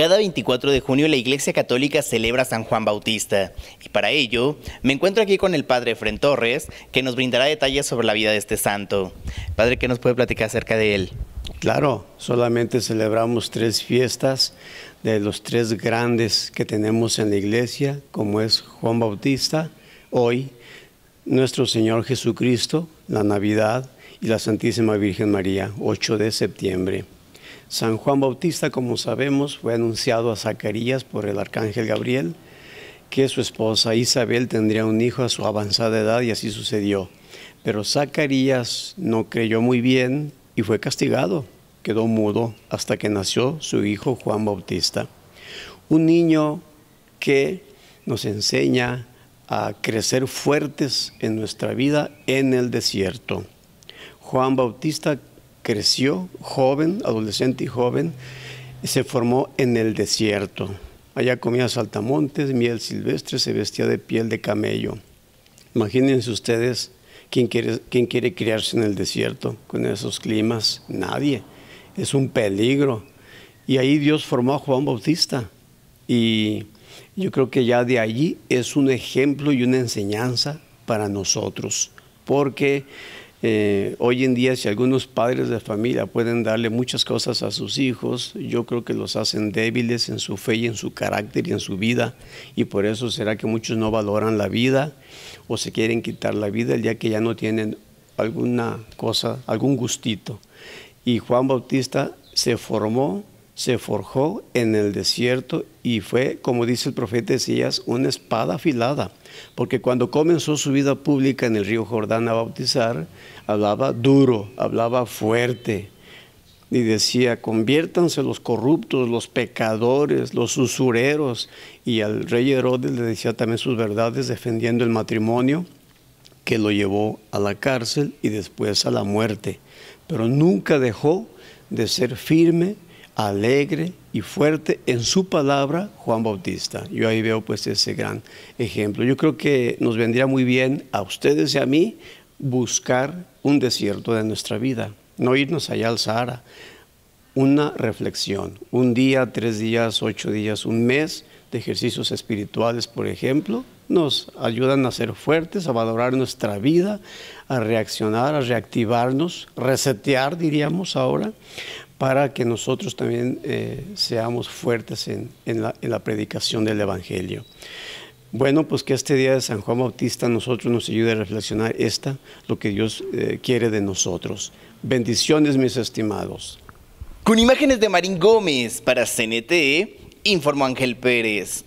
Cada 24 de junio la Iglesia Católica celebra San Juan Bautista y para ello me encuentro aquí con el Padre Fren Torres que nos brindará detalles sobre la vida de este santo. Padre, ¿qué nos puede platicar acerca de él? Claro, solamente celebramos tres fiestas de los tres grandes que tenemos en la iglesia, como es Juan Bautista, hoy, nuestro Señor Jesucristo, la Navidad y la Santísima Virgen María, 8 de septiembre. San Juan Bautista, como sabemos, fue anunciado a Zacarías por el arcángel Gabriel que su esposa Isabel tendría un hijo a su avanzada edad y así sucedió. Pero Zacarías no creyó muy bien y fue castigado. Quedó mudo hasta que nació su hijo Juan Bautista. Un niño que nos enseña a crecer fuertes en nuestra vida en el desierto. Juan Bautista creció joven, adolescente y joven, se formó en el desierto. Allá comía saltamontes, miel silvestre, se vestía de piel de camello. Imagínense ustedes quién quiere, quién quiere criarse en el desierto con esos climas. Nadie. Es un peligro. Y ahí Dios formó a Juan Bautista. Y yo creo que ya de allí es un ejemplo y una enseñanza para nosotros. Porque eh, hoy en día, si algunos padres de familia pueden darle muchas cosas a sus hijos, yo creo que los hacen débiles en su fe y en su carácter y en su vida. Y por eso será que muchos no valoran la vida o se quieren quitar la vida el día que ya no tienen alguna cosa, algún gustito. Y Juan Bautista se formó se forjó en el desierto y fue, como dice el profeta Esías, una espada afilada, porque cuando comenzó su vida pública en el río Jordán a bautizar, hablaba duro, hablaba fuerte, y decía, conviértanse los corruptos, los pecadores, los usureros. Y al rey Herodes le decía también sus verdades defendiendo el matrimonio, que lo llevó a la cárcel y después a la muerte. Pero nunca dejó de ser firme alegre y fuerte en su palabra Juan Bautista. Yo ahí veo pues ese gran ejemplo. Yo creo que nos vendría muy bien a ustedes y a mí buscar un desierto de nuestra vida, no irnos allá al Sahara. Una reflexión, un día, tres días, ocho días, un mes de ejercicios espirituales, por ejemplo, nos ayudan a ser fuertes, a valorar nuestra vida, a reaccionar, a reactivarnos, resetear, diríamos ahora, para que nosotros también eh, seamos fuertes en, la, predicación del Evangelio. Bueno, pues que este día de San Juan Bautista nosotros nos ayude a reflexionar esta, lo que Dios eh, quiere de nosotros. Bendiciones, mis estimados. Con imágenes de Marín Gómez para CNT, informó Ángel Pérez.